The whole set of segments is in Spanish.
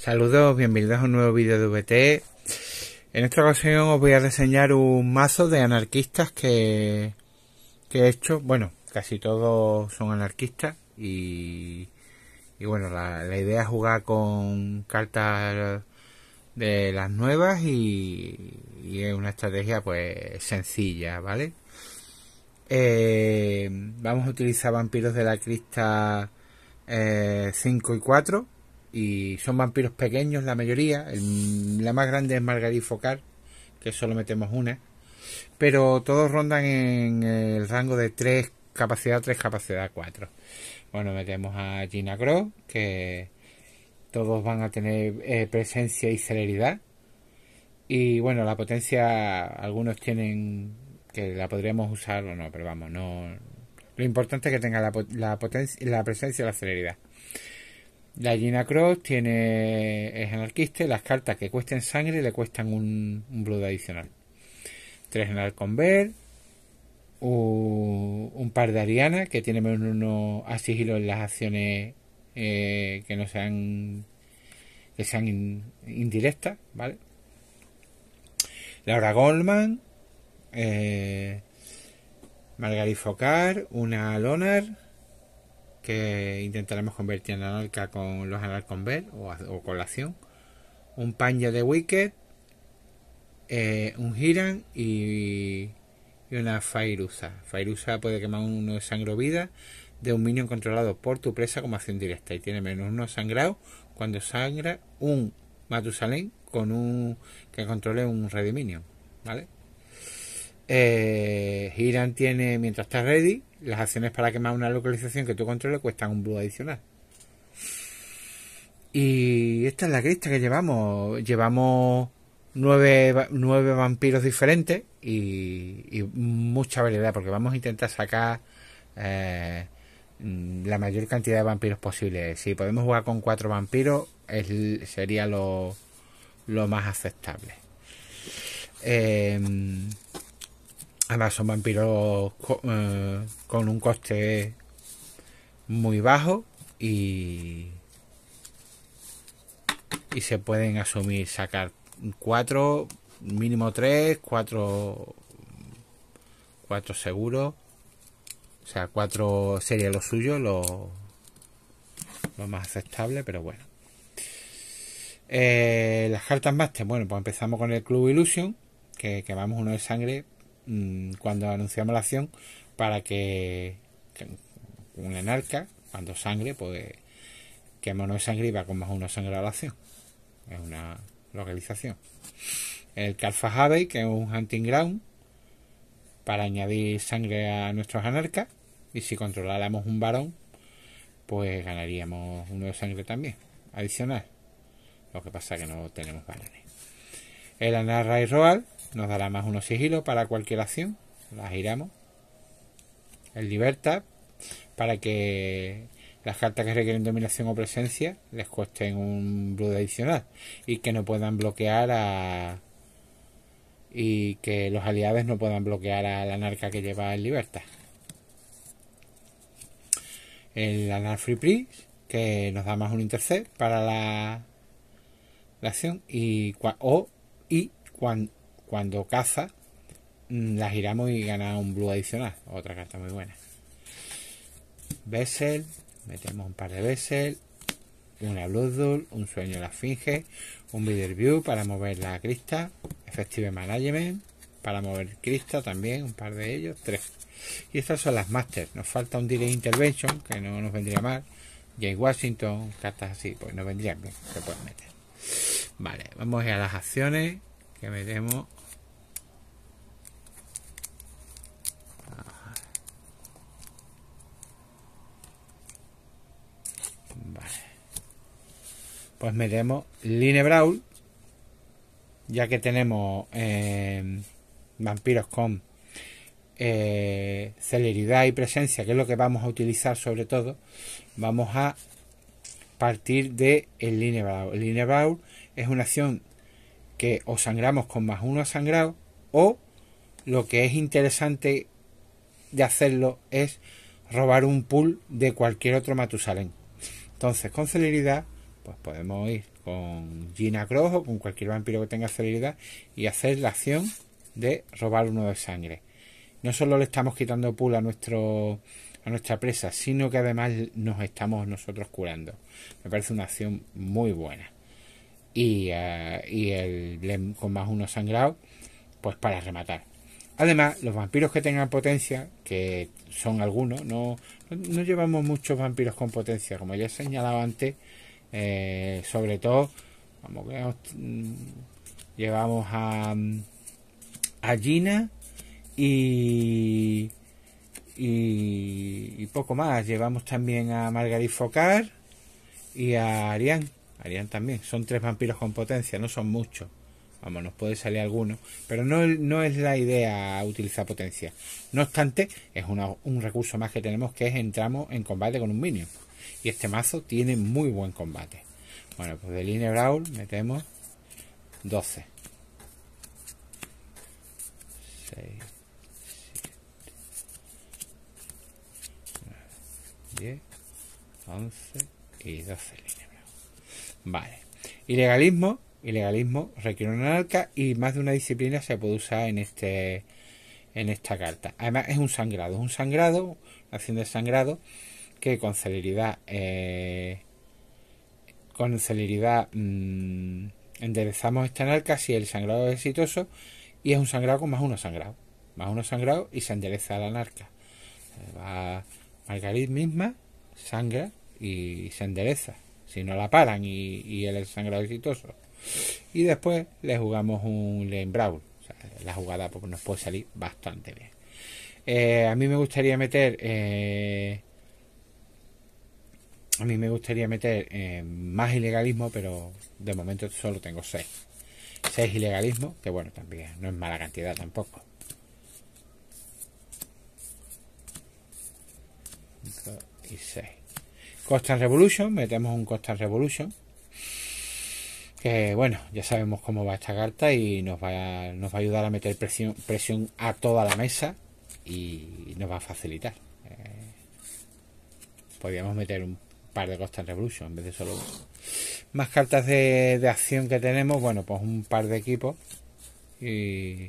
Saludos, bienvenidos a un nuevo vídeo de VT. En esta ocasión os voy a reseñar un mazo de anarquistas que, he hecho. Bueno, casi todos son anarquistas y, bueno, la, idea es jugar con cartas de las nuevas y, es una estrategia pues sencilla, ¿vale? Eh, vamos a utilizar vampiros de la crista 5 eh, y 4 y son vampiros pequeños la mayoría. la más grande es Margarit Focar, que solo metemos una. Pero todos rondan en el rango de 3, capacidad 3, capacidad 4. Bueno, metemos a Gina Crow, que todos van a tener eh, presencia y celeridad. Y bueno, la potencia, algunos tienen que la podríamos usar o no, pero vamos, no. Lo importante es que tenga la, potencia, la presencia y la celeridad. La Gina Cross tiene, es anarquista y las cartas que cuesten sangre le cuestan un, blood adicional. Tres en Alconver, un, un par de Ariana que tiene menos uno a sigilo en las acciones eh, que no sean que sean indirectas, ¿vale? Laura Goldman, eh, Focar, una Lonar que intentaremos convertir en anarca con los anarconver o, o con un panja de wicked, eh, un giran y, una Fairusa. Fairusa puede quemar uno de sangro vida de un minion controlado por tu presa como acción directa y tiene menos uno sangrado cuando sangra un Matusalén con un que controle un Rediminion, ¿vale? Eh, Hiran tiene, mientras estás ready, las acciones para quemar una localización que tú controles cuestan un blue adicional. Y esta es la crista que llevamos. Llevamos nueve, vampiros diferentes y, mucha variedad, porque vamos a intentar sacar eh, mm, la mayor cantidad de vampiros posible. Si podemos jugar con cuatro vampiros, sería lo, lo más aceptable. Eh, Además son vampiros eh, con, un coste muy bajo y, y se pueden asumir sacar cuatro, mínimo tres, cuatro, cuatro seguros. O sea, cuatro sería lo suyo, lo, lo más aceptable, pero bueno. Eh, las cartas máster, bueno, pues empezamos con el Club Illusion, que quemamos uno de sangre Mm, cuando anunciamos la acción para que, un anarca cuando sangre, pues que mono sangre y va con más una sangre a la acción. Es una localización. El Carfajave, que es un hunting ground, para añadir sangre a nuestros anarcas. Y si controláramos un varón, pues ganaríamos uno de sangre también, adicional. Lo que pasa que no tenemos varones. El Anarra y Roal, nos dará más unos sigilos para cualquier acción. La giramos. El libertad. Para que las cartas que requieren dominación o presencia les cuesten un blue adicional. Y que no puedan bloquear a. Y que los aliados no puedan bloquear a la narca que lleva el libertad. El anar free priest que nos da más un intercept para la, acción y o y cuando cuando caza, mm, la giramos y gana un blue adicional. Otra carta muy buena. Bessel, metemos un par de Bessel, una blue Duel, un sueño de la finge un Bitter View para mover la crista, Effective Management para mover crista también, un par de ellos, tres. Y estas son las Masters. Nos falta un direct Intervention, que no nos vendría mal. jay Washington, cartas así, pues no vendrían bien, se pueden meter. Vale, vamos a, a las acciones que metemos pues metemos Brawl ya que tenemos eh, vampiros con eh, celeridad y presencia, que es lo que vamos a utilizar sobre todo, vamos a partir de el Brawl El Brawl es una acción que o sangramos con más uno sangrado o lo que es interesante de hacerlo es robar un pool de cualquier otro Matusalén. Entonces, con celeridad pues podemos ir con Gina Cross o con cualquier vampiro que tenga celeridad y hacer la acción de robar uno de sangre. No solo le estamos quitando pool a nuestro a nuestra presa, sino que además nos estamos nosotros curando. Me parece una acción muy buena. Y, eh, el con más uno sangrado, pues para rematar. Además, los vampiros que tengan potencia, que son algunos, no, no llevamos muchos vampiros con potencia, como ya he señalado antes, eh, sobre todo, mm, llevamos a, mm, a Gina y, y, poco más. Llevamos también a Margarit Focar y a Arián. Arián también. Son tres vampiros con potencia, no son muchos. Vamos, nos puede salir alguno. Pero no, no es la idea utilizar potencia. No obstante, es un recurso más que tenemos que es entramos en combate con un minion. Y este mazo tiene muy buen combate. Bueno, pues de línea Brawl metemos 12. 6, 7, 9, 10, 11 y 12 Vale. Ilegalismo. Ilegalismo requiere un arca y más de una disciplina se puede usar en este en esta carta. Además es un sangrado, es un sangrado, la acción de sangrado que con celeridad, eh, con celeridad mm, enderezamos este narca... Si el sangrado es exitoso y es un sangrado con más uno sangrado. Más uno sangrado y se endereza la narca. Eh, Margarit misma, sangra y se endereza. Si no la paran y, el sangrado es sangrado exitoso. Y después le jugamos un Lane Brawl. la jugada pues, nos puede salir bastante bien. Eh, a mí me gustaría meter a mí me gustaría meter eh, más ilegalismo, pero de momento solo tengo 6. 6 ilegalismo, que bueno, también no es mala cantidad tampoco. y 6. Constant Revolution, metemos un Constant Revolution. Que bueno, ya sabemos cómo va esta carta y nos va, a ayudar a meter presión, presión a toda la mesa y nos va a facilitar. Eh, podríamos meter un par de Constant Revolution en vez de solo Más cartas de, de acción que tenemos, bueno, pues un par de equipos y,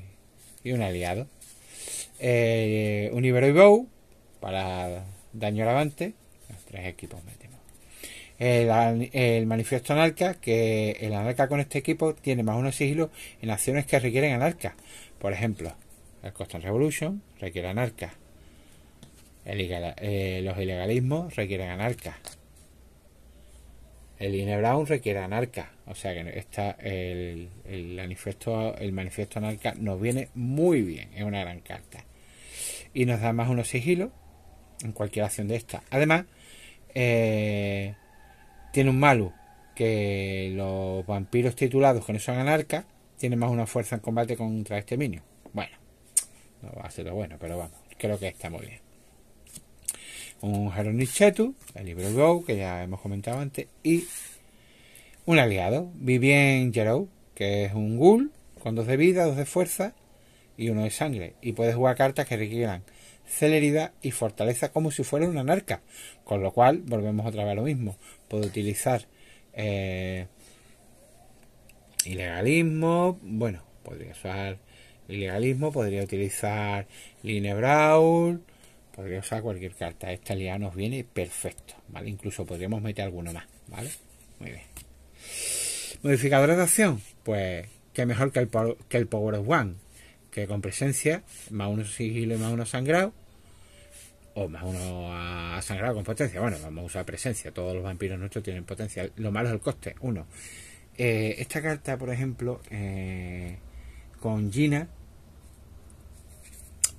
un aliado. Eh, un Ibero y Bow para daño al avante. tres equipos metemos. El, el manifiesto anarca, que el anarca con este equipo tiene más unos sigilo en acciones que requieren anarca. Por ejemplo, el Constant Revolution requiere anarca. El, eh, los ilegalismos requieren anarca. El INE Brown requiere anarca, o sea que está el, el, manifiesto, el manifiesto anarca nos viene muy bien, es una gran carta. Y nos da más unos sigilos en cualquier acción de esta. Además, eh, tiene un malu que los vampiros titulados que no son Anarca tienen más una fuerza en combate contra este minion. Bueno, no va a ser lo bueno, pero vamos, creo que está muy bien un Haronichetu, el libro Go, que ya hemos comentado antes, y un aliado, Vivien Jerou, que es un ghoul con dos de vida, dos de fuerza y uno de sangre. Y puede jugar cartas que requieran celeridad y fortaleza como si fuera un anarca. Con lo cual, volvemos otra vez a lo mismo. Puede utilizar eh, ilegalismo, bueno, podría usar ilegalismo, podría utilizar Linebraul, Podría usar cualquier carta. Esta ya nos viene perfecto, ¿vale? Incluso podríamos meter alguno más, ¿vale? Muy bien. Modificadores de acción, pues que mejor que el, que el Power of One, que con presencia, más uno sigilo y más uno sangrado, o más uno a sangrado con potencia. Bueno, vamos a usar presencia, todos los vampiros nuestros tienen potencia. Lo malo es el coste, uno. Eh, esta carta, por ejemplo, eh, con Gina,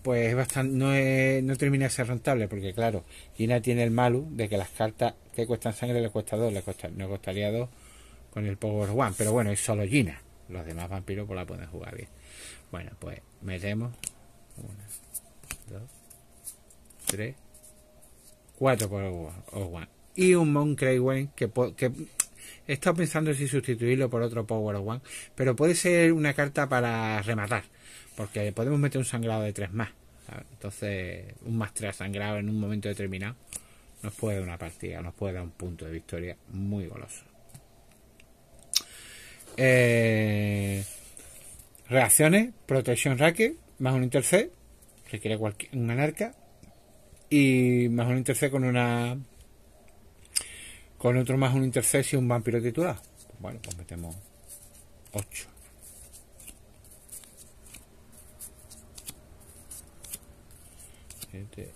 pues bastante, no, no termina de ser rentable, porque claro, Gina tiene el malo de que las cartas que cuestan sangre le cuesta dos, le no costaría dos con el Power One, pero bueno, es solo Gina. Los demás vampiros pues la pueden jugar bien. Bueno, pues metemos 1, dos, tres, cuatro Power One. Y un Mon Wayne que, que he estado pensando si sustituirlo por otro Power One, pero puede ser una carta para rematar porque podemos meter un sangrado de 3 más. Entonces, un más 3 sangrado en un momento determinado nos puede dar una partida, nos puede dar un punto de victoria muy goloso. Eh, reacciones, protección racket, más un interced, requiere cualquier, un anarca, y más un interce con una con otro más un interced y un vampiro titular. Bueno, pues metemos 8. 7,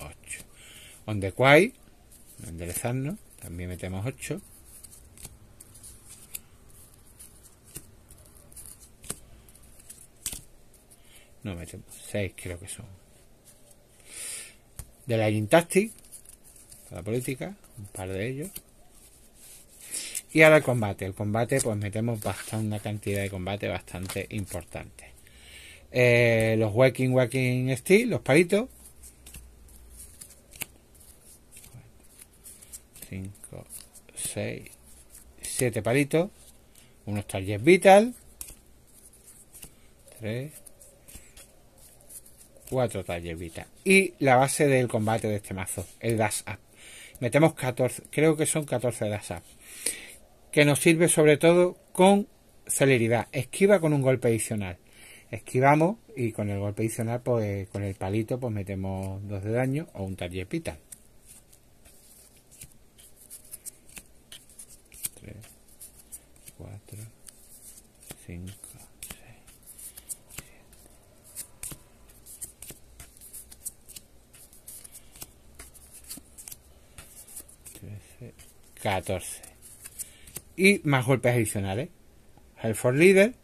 8. On the enderezarnos, también metemos 8. No metemos 6, creo que son. De la Intactic, la política, un par de ellos. Y ahora el combate. El combate, pues metemos bastante, una cantidad de combate bastante importante. Eh, los walking walking Steel, los palitos, 5, 6, 7 palitos, unos talleres vital, 3, 4 talles vital. Y la base del combate de este mazo, el dash up. Metemos 14, creo que son 14 dash up. Que nos sirve sobre todo con celeridad. Esquiva con un golpe adicional. Esquivamos y con el golpe adicional, pues con el palito, pues metemos 2 de daño o un taller vital. 14. Y más golpes adicionales. El for leader,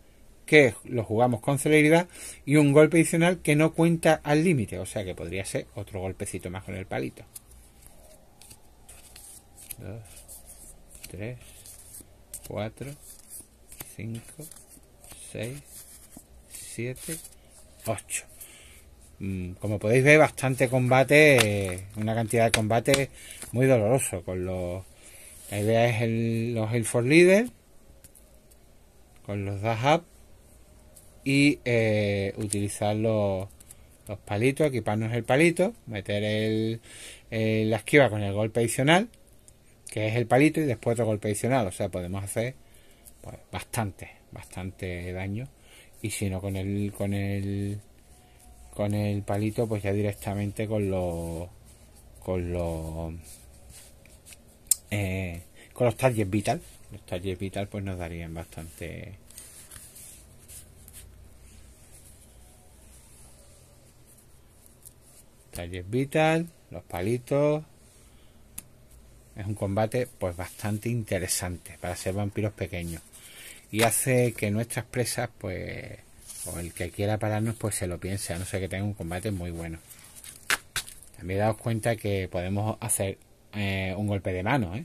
que lo jugamos con celeridad, y un golpe adicional que no cuenta al límite, o sea que podría ser otro golpecito más con el palito. 2, 3, 4, 5, 6, 7, 8. Como podéis ver, bastante combate, una cantidad de combate muy doloroso. Con los, la idea el, los Hill for Leader, con los Dash Up y eh, utilizar los, palitos, equiparnos el palito, meter la esquiva con el golpe adicional, que es el palito, y después otro golpe adicional. O sea, podemos hacer pues, bastante, bastante daño. Y si no con el, con el, con el palito, pues ya directamente con los, con los, eh, con los talleres vital. Los targets vital pues nos darían bastante, Targets Vital, los palitos. Es un combate pues bastante interesante para ser vampiros pequeños y hace que nuestras presas, pues, o el que quiera pararnos, pues se lo piense, a no ser que tenga un combate muy bueno. También daos cuenta que podemos hacer eh, un golpe de mano, ¿eh?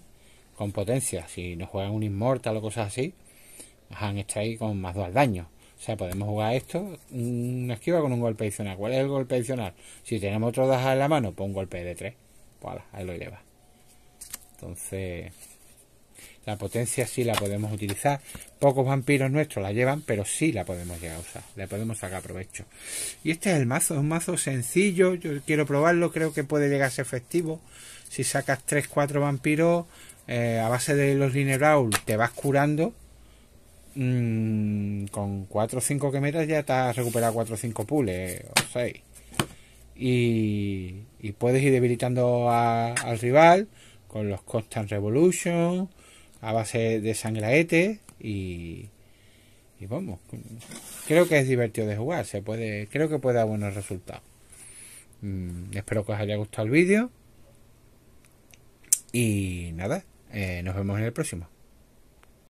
Con potencia. Si nos juegan un inmortal o cosas así, Han está ahí con más dos al daño. O sea, podemos jugar esto, una esquiva con un golpe adicional. ¿Cuál es el golpe adicional? Si tenemos otro daja en la mano, pues un golpe de tres. Pues ahí lo lleva. Entonces... La potencia sí la podemos utilizar. Pocos vampiros nuestros la llevan, pero sí la podemos llegar a usar. Le podemos sacar provecho. Y este es el mazo, es un mazo sencillo. Yo quiero probarlo, creo que puede llegar a ser efectivo. Si sacas 3, 4 vampiros eh, a base de los Linebraul, te vas curando. Mm, con 4 o 5 que metas ya te has recuperado 4 o 5 pules o 6. Y, puedes ir debilitando al rival con los Constant Revolution, a base de sangre y, y vamos, creo que es divertido de jugar, se puede, creo que puede dar buenos resultados. Mm, espero que os haya gustado el vídeo y nada, eh, nos vemos en el próximo.